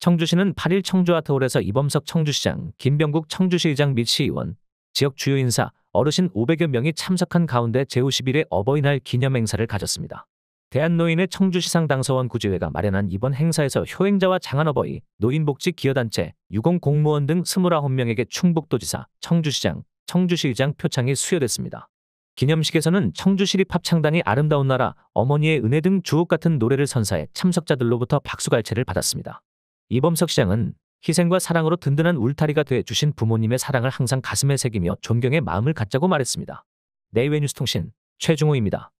청주시는 8일 청주와트홀에서 이범석 청주시장, 김병국 청주시의장 및 시의원, 지역 주요 인사, 어르신 500여 명이 참석한 가운데 제51회 어버이날 기념행사를 가졌습니다. 대한노인의 청주시상 당서원 구제회가 마련한 이번 행사에서 효행자와 장안어버이, 노인복지 기여단체, 유공공무원 등 29명에게 충북도지사, 청주시장, 청주시의장 표창이 수여됐습니다. 기념식에서는 청주시립 합창단이 아름다운 나라, 어머니의 은혜 등 주옥 같은 노래를 선사해 참석자들로부터 박수갈채를 받았습니다. 이범석 시장은 희생과 사랑으로 든든한 울타리가 돼 주신 부모님의 사랑을 항상 가슴에 새기며 존경의 마음을 갖자고 말했습니다. 네이웨뉴스 통신 최중호입니다.